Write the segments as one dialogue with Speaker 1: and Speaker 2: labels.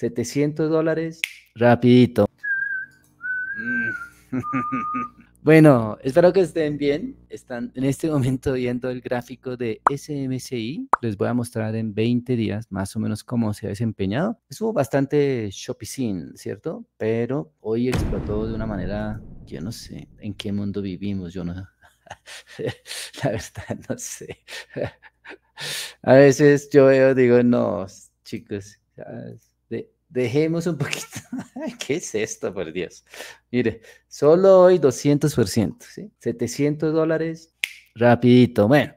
Speaker 1: 700 dólares, rapidito. Mm. Bueno, espero que estén bien. Están en este momento viendo el gráfico de SMCI. Les voy a mostrar en 20 días más o menos cómo se ha desempeñado. Estuvo bastante shopping ¿cierto? Pero hoy explotó de una manera, yo no sé en qué mundo vivimos, yo no. La verdad, no sé. A veces yo veo, digo, no, chicos, Dejemos un poquito. ¿Qué es esto, por Dios? Mire, solo hoy 200%, ¿sí? 700 dólares, rapidito. Bueno,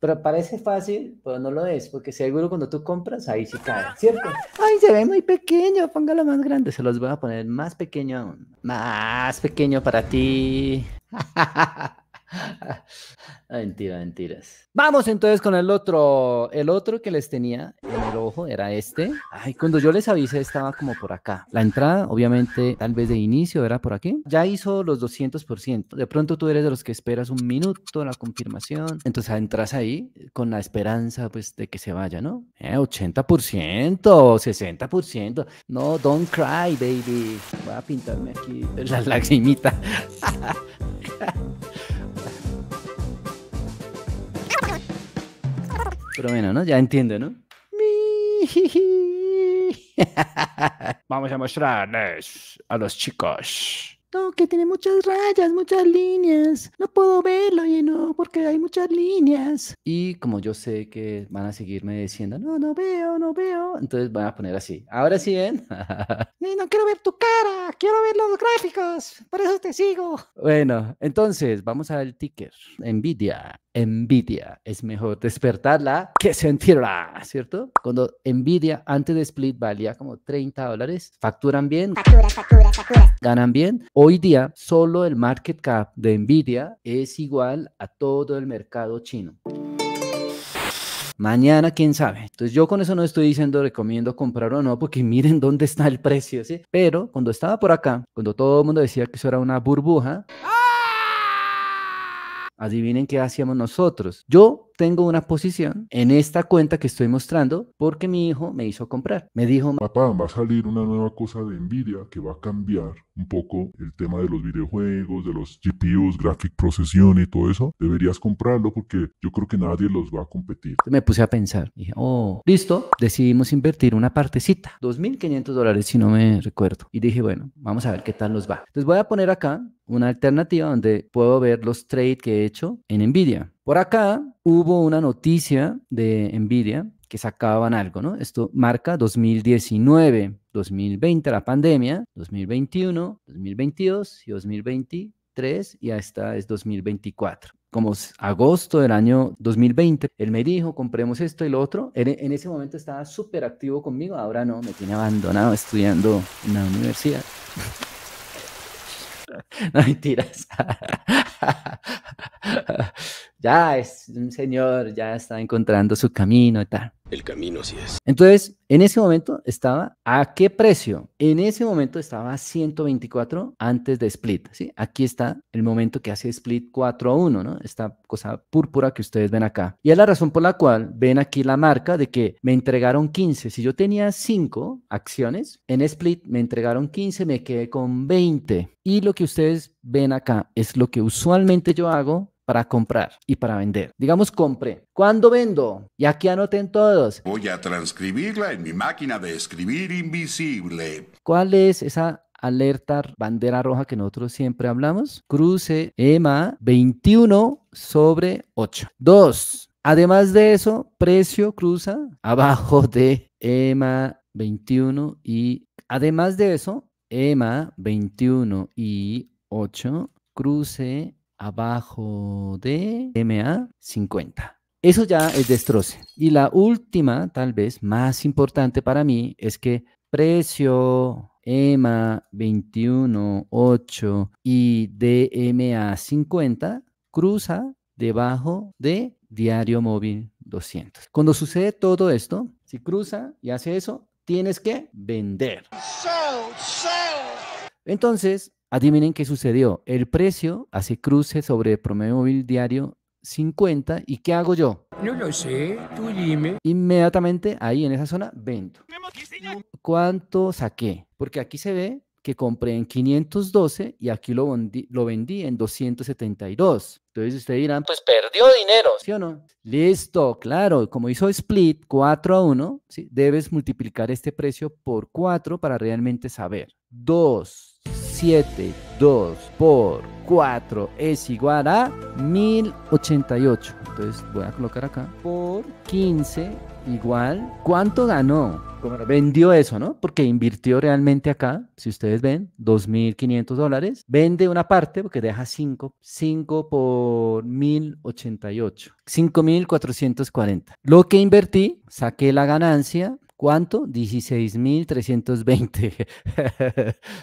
Speaker 1: pero parece fácil, pero no lo es, porque seguro cuando tú compras, ahí sí cae, ¿cierto? Ay, se ve muy pequeño, póngalo más grande. Se los voy a poner más pequeño aún. Más pequeño para ti. Ah, Mentira, mentiras. Vamos entonces con el otro, el otro que les tenía. Ojo, era este. Ay, cuando yo les avisé estaba como por acá. La entrada, obviamente, tal vez de inicio era por aquí. Ya hizo los 200%. De pronto tú eres de los que esperas un minuto la confirmación. Entonces entras ahí con la esperanza, pues, de que se vaya, ¿no? Eh, 80%, 60%. No, don't cry, baby. Voy a pintarme aquí la lagrimita. Pero bueno, ¿no? Ya entiendo, ¿no? Vamos a mostrarles a los chicos. No, que tiene muchas rayas, muchas líneas. No puedo verlo No, porque hay muchas líneas. Y como yo sé que van a seguirme diciendo, no, no veo, no veo, entonces van a poner así. Ahora sí ven. ¿eh? no quiero ver tu cara, quiero ver los gráficos. Por eso te sigo. Bueno, entonces vamos al ticker. Nvidia envidia. Es mejor despertarla que sentirla, ¿cierto? Cuando envidia antes de Split valía como 30 dólares, facturan bien, ganan bien. Hoy día solo el market cap de envidia es igual a todo el mercado chino. Mañana, quién sabe. Entonces, yo con eso no estoy diciendo recomiendo comprar o no, porque miren dónde está el precio, Pero cuando estaba por acá, cuando todo el mundo decía que eso era una burbuja. Adivinen qué hacíamos nosotros. Yo tengo una posición en esta cuenta que estoy mostrando porque mi hijo me hizo comprar. Me dijo, papá, va a salir una nueva cosa de Nvidia que va a cambiar un poco el tema de los videojuegos, de los GPUs, graphic processing y todo eso. Deberías comprarlo porque yo creo que nadie los va a competir. Me puse a pensar. Dije, oh, listo, decidimos invertir una partecita, 2.500 dólares si no me recuerdo. Y dije, bueno, vamos a ver qué tal nos va. Entonces voy a poner acá una alternativa donde puedo ver los trades que he hecho en Nvidia. Por acá hubo una noticia de Nvidia que sacaban algo, ¿no? Esto marca 2019, 2020 la pandemia, 2021, 2022 y 2023 y está es 2024 como agosto del año 2020, él me dijo, compremos esto y lo otro. en ese momento estaba súper activo conmigo, ahora no, me tiene abandonado estudiando en la universidad. No mentiras. ya es un señor, ya está encontrando su camino y tal. El camino sí es. Entonces, en ese momento estaba, ¿a qué precio? En ese momento estaba a 124 antes de Split, ¿sí? Aquí está el momento que hace Split 4 a 1, ¿no? Esta cosa púrpura que ustedes ven acá. Y es la razón por la cual ven aquí la marca de que me entregaron 15. Si yo tenía 5 acciones, en Split me entregaron 15, me quedé con 20. Y lo que ustedes ven acá es lo que usualmente yo hago para comprar y para vender. Digamos, compre. ¿Cuándo vendo? Y aquí anoten todos. Voy a transcribirla en mi máquina de escribir invisible. ¿Cuál es esa alerta bandera roja que nosotros siempre hablamos? Cruce EMA 21 sobre 8. Dos. Además de eso, precio cruza abajo de EMA 21 y además de eso, EMA 21 y 8 cruce abajo de MA 50. Eso ya es destroce. Y la última, tal vez más importante para mí, es que precio EMA 21.8 y DMA 50 cruza debajo de diario móvil 200. Cuando sucede todo esto, si cruza y hace eso, tienes que vender. Entonces, Adivinen qué sucedió. El precio hace cruce sobre el promedio móvil diario 50 y ¿qué hago yo? No lo sé, tú dime. Inmediatamente ahí en esa zona vendo. ¿Cuánto saqué? Porque aquí se ve que compré en 512 y aquí lo, vendí, lo vendí en 272. Entonces ustedes dirán, pues perdió dinero, ¿sí o no? Listo, claro, como hizo split 4 a 1, ¿sí? debes multiplicar este precio por 4 para realmente saber. 2 7, 2 por 4 es igual a 1088. Entonces voy a colocar acá por 15 igual. ¿Cuánto ganó? Vendió eso, ¿no? Porque invirtió realmente acá, si ustedes ven, 2.500 dólares. Vende una parte porque deja 5. 5 por 1.088. 5.440. Lo que invertí, saqué la ganancia, ¿Cuánto? 16.320.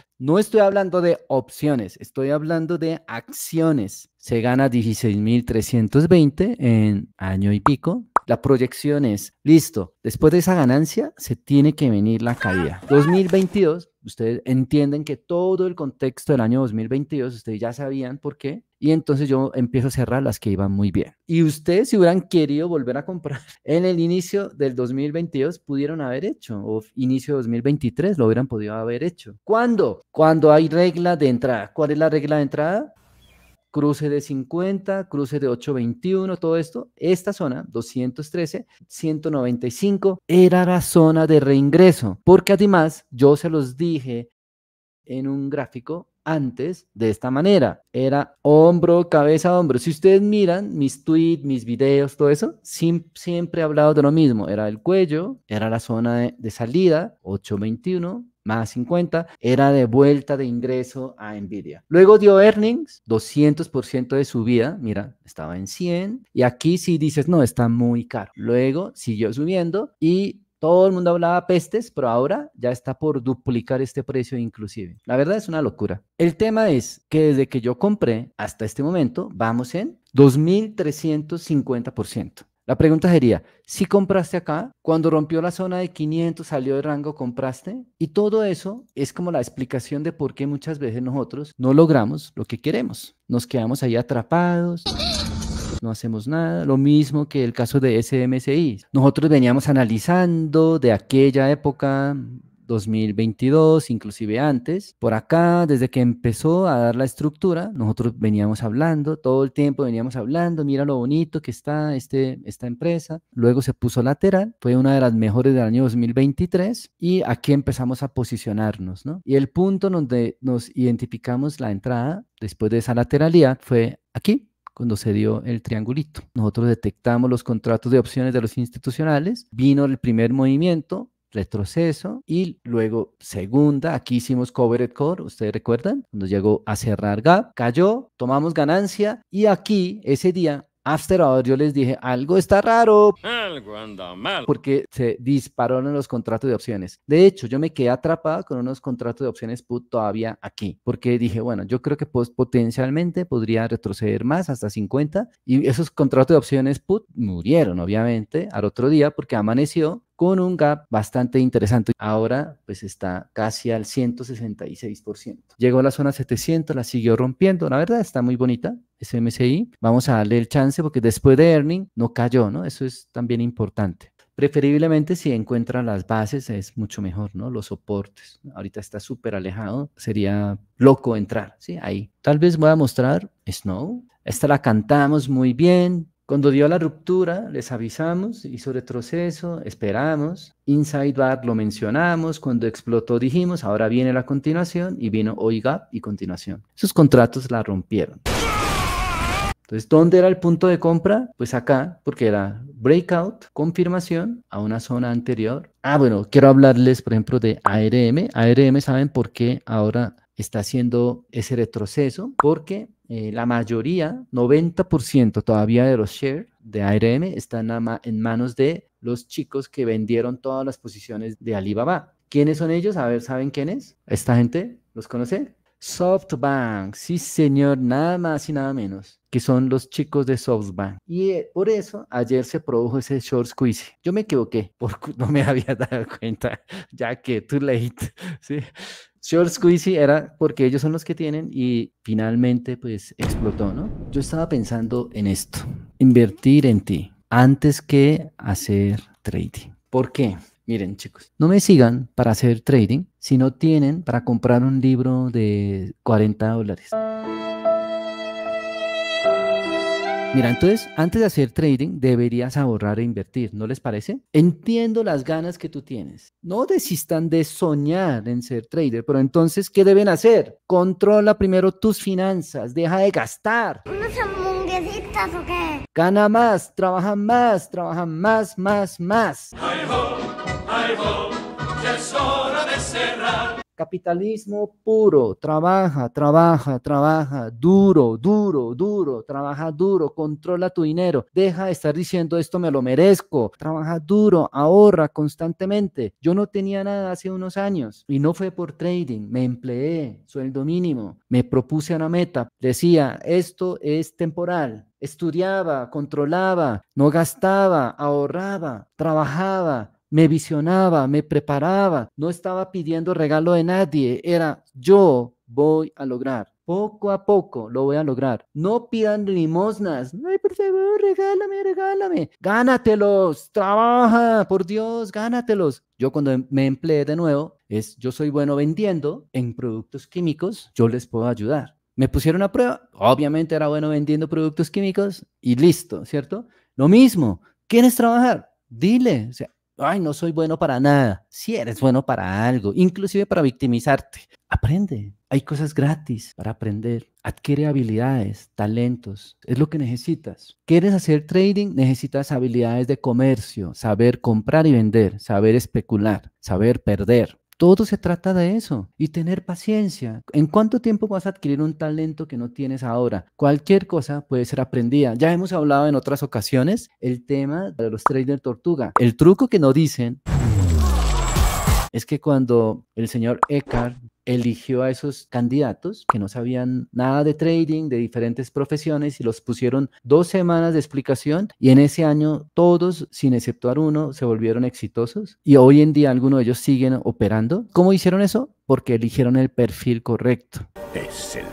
Speaker 1: no estoy hablando de opciones, estoy hablando de acciones. Se gana 16.320 en año y pico. La proyección es, listo, después de esa ganancia se tiene que venir la caída. 2022, ustedes entienden que todo el contexto del año 2022, ustedes ya sabían por qué, y entonces yo empiezo a cerrar las que iban muy bien. Y ustedes si hubieran querido volver a comprar en el inicio del 2022, pudieron haber hecho, o inicio de 2023 lo hubieran podido haber hecho. ¿Cuándo? Cuando hay regla de entrada. ¿Cuál es la regla de entrada? cruce de 50, cruce de 821, todo esto, esta zona, 213, 195, era la zona de reingreso, porque además yo se los dije en un gráfico antes de esta manera. Era hombro, cabeza, hombro. Si ustedes miran mis tweets, mis videos, todo eso, siempre he hablado de lo mismo. Era el cuello, era la zona de, de salida, 821, más 50, era de vuelta de ingreso a Nvidia. Luego dio earnings, 200% de subida, mira, estaba en 100, y aquí si dices, no, está muy caro. Luego siguió subiendo y todo el mundo hablaba pestes, pero ahora ya está por duplicar este precio inclusive. La verdad es una locura. El tema es que desde que yo compré hasta este momento vamos en 2.350%. La pregunta sería, si compraste acá, cuando rompió la zona de 500, salió de rango, compraste, y todo eso es como la explicación de por qué muchas veces nosotros no logramos lo que queremos. Nos quedamos ahí atrapados no hacemos nada. Lo mismo que el caso de SMSI. Nosotros veníamos analizando de aquella época 2022, inclusive antes. Por acá, desde que empezó a dar la estructura, nosotros veníamos hablando, todo el tiempo veníamos hablando, mira lo bonito que está este, esta empresa. Luego se puso lateral, fue una de las mejores del año 2023 y aquí empezamos a posicionarnos, ¿no? Y el punto donde nos identificamos la entrada después de esa lateralidad fue aquí, cuando se dio el triangulito. Nosotros detectamos los contratos de opciones de los institucionales, vino el primer movimiento, retroceso y luego segunda, aquí hicimos covered core, ustedes recuerdan, nos llegó a cerrar gap, cayó, tomamos ganancia y aquí ese día ahora yo les dije, algo está raro. Algo anda mal. Porque se dispararon los contratos de opciones. De hecho, yo me quedé atrapado con unos contratos de opciones put todavía aquí, porque dije, bueno, yo creo que pues, potencialmente podría retroceder más hasta 50 y esos contratos de opciones put murieron, obviamente, al otro día porque amaneció con un gap bastante interesante. Ahora pues está casi al 166%. Llegó a la zona 700, la siguió rompiendo. La verdad está muy bonita. SMCI. Vamos a darle el chance porque después de earning no cayó, ¿no? Eso es también importante. Preferiblemente si encuentra las bases es mucho mejor, ¿no? Los soportes. Ahorita está súper alejado, sería loco entrar, ¿sí? Ahí. Tal vez voy a mostrar Snow. Esta la cantamos muy bien. Cuando dio la ruptura, les avisamos, hizo retroceso, esperamos. Inside Bar lo mencionamos, cuando explotó dijimos, ahora viene la continuación y vino OIGAP y continuación. Sus contratos la rompieron. Entonces, ¿dónde era el punto de compra? Pues acá, porque era breakout, confirmación a una zona anterior. Ah, bueno, quiero hablarles, por ejemplo, de ARM. ARM, ¿saben por qué ahora está haciendo ese retroceso? Porque eh, la mayoría, 90% todavía de los shares de ARM están en manos de los chicos que vendieron todas las posiciones de Alibaba. ¿Quiénes son ellos? A ver, ¿saben quiénes? ¿Esta gente? ¿Los conoce? SoftBank, sí señor, nada más y nada menos, que son los chicos de SoftBank. Y eh, por eso ayer se produjo ese short squeeze. Yo me equivoqué, porque no me había dado cuenta, ya que too late, ¿sí? Short squeeze era porque ellos son los que tienen y finalmente pues explotó, ¿no? Yo estaba pensando en esto, invertir en ti antes que hacer trading. ¿Por qué? Miren chicos, no me sigan para hacer trading si no tienen para comprar un libro de 40 dólares. Mira, entonces, antes de hacer trading, deberías ahorrar e invertir, ¿no les parece? Entiendo las ganas que tú tienes. No desistan de soñar en ser trader, pero entonces, ¿qué deben hacer? Controla primero tus finanzas, deja de gastar. ¿Unas o qué? Gana más, trabaja más, trabaja más, más, más. hope, de Capitalismo puro, trabaja, trabaja, trabaja, duro, duro, duro, trabaja duro, controla tu dinero, deja de estar diciendo esto me lo merezco, trabaja duro, ahorra constantemente. Yo no tenía nada hace unos años y no fue por trading, me empleé, sueldo mínimo, me propuse una meta, decía, esto es temporal, estudiaba, controlaba, no gastaba, ahorraba, trabajaba, me visionaba, me preparaba, no estaba pidiendo regalo de nadie, era yo voy a lograr. Poco a poco lo voy a lograr. No pidan limosnas. Ay, por favor, regálame, regálame. Gánatelos, trabaja, por Dios, gánatelos. Yo cuando em, me empleé de nuevo, es yo soy bueno vendiendo en productos químicos, yo les puedo ayudar. Me pusieron a prueba, obviamente era bueno vendiendo productos químicos y listo, ¿cierto? Lo mismo, ¿quieres trabajar? Dile, o sea, ay, no soy bueno para nada. Si eres bueno para algo, inclusive para victimizarte. Aprende. Hay cosas gratis para aprender. Adquiere habilidades, talentos. Es lo que necesitas. ¿Quieres hacer trading? Necesitas habilidades de comercio, saber comprar y vender, saber especular, saber perder, todo se trata de eso y tener paciencia. ¿En cuánto tiempo vas a adquirir un talento que no tienes ahora? Cualquier cosa puede ser aprendida. Ya hemos hablado en otras ocasiones el tema de los traders tortuga. El truco que no dicen es que cuando el señor Eckhart eligió a esos candidatos que no sabían nada de trading, de diferentes profesiones, y los pusieron dos semanas de explicación y en ese año todos, sin exceptuar uno, se volvieron exitosos y hoy en día algunos de ellos siguen operando. ¿Cómo hicieron eso? Porque eligieron el perfil correcto. Es el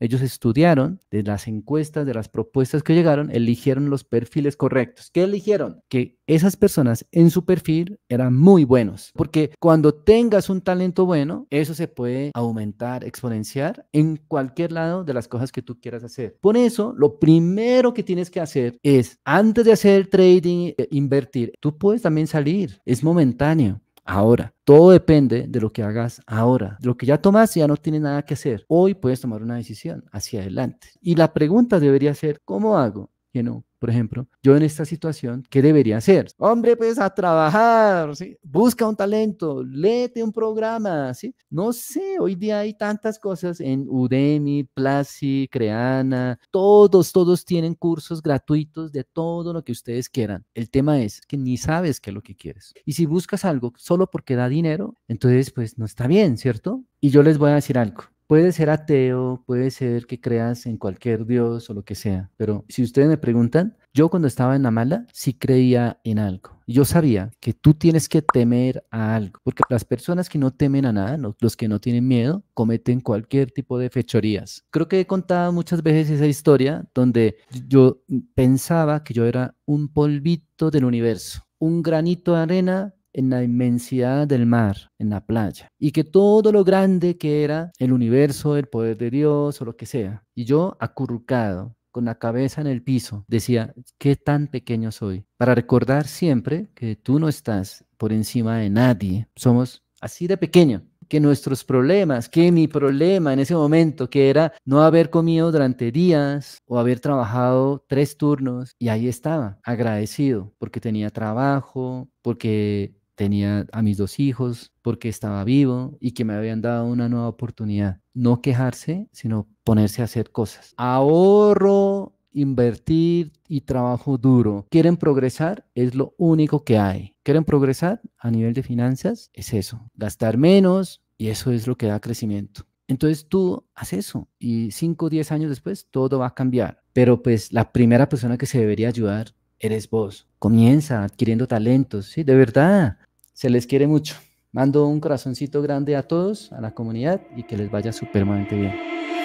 Speaker 1: ellos estudiaron de las encuestas, de las propuestas que llegaron, eligieron los perfiles correctos. ¿Qué eligieron? Que esas personas en su perfil eran muy buenos, porque cuando tengas un talento bueno, eso se puede aumentar, exponenciar en cualquier lado de las cosas que tú quieras hacer. Por eso, lo primero que tienes que hacer es, antes de hacer trading, eh, invertir, tú puedes también salir, es momentáneo ahora. Todo depende de lo que hagas ahora. lo que ya tomaste ya no tiene nada que hacer. Hoy puedes tomar una decisión hacia adelante. Y la pregunta debería ser, ¿cómo hago? no. Por ejemplo, yo en esta situación, ¿qué debería hacer? Hombre, pues a trabajar, ¿sí? busca un talento, léete un programa, ¿sí? No sé, hoy día hay tantas cosas en Udemy, Plasi, Creana, todos, todos tienen cursos gratuitos de todo lo que ustedes quieran. El tema es que ni sabes qué es lo que quieres. Y si buscas algo solo porque da dinero, entonces pues no está bien, ¿cierto? Y yo les voy a decir algo. Puede ser ateo, puede ser que creas en cualquier dios o lo que sea, pero si ustedes me preguntan, yo cuando estaba en la mala sí creía en algo. Yo sabía que tú tienes que temer a algo, porque las personas que no temen a nada, los que no tienen miedo, cometen cualquier tipo de fechorías. Creo que he contado muchas veces esa historia donde yo pensaba que yo era un polvito del universo, un granito de arena en la inmensidad del mar, en la playa, y que todo lo grande que era el universo, el poder de Dios o lo que sea, y yo acurrucado con la cabeza en el piso, decía, ¿qué tan pequeño soy? Para recordar siempre que tú no estás por encima de nadie, somos así de pequeño, que nuestros problemas, que mi problema en ese momento, que era no haber comido durante días o haber trabajado tres turnos, y ahí estaba, agradecido, porque tenía trabajo, porque tenía a mis dos hijos, porque estaba vivo y que me habían dado una nueva oportunidad. No quejarse, sino ponerse a hacer cosas. Ahorro, invertir y trabajo duro. ¿Quieren progresar? Es lo único que hay. ¿Quieren progresar a nivel de finanzas? Es eso. Gastar menos y eso es lo que da crecimiento. Entonces tú haces eso y 5 o 10 años después todo va a cambiar. Pero pues la primera persona que se debería ayudar eres vos. Comienza adquiriendo talentos, ¿sí? De verdad. Se les quiere mucho. Mando un corazoncito grande a todos, a la comunidad y que les vaya supermamente bien.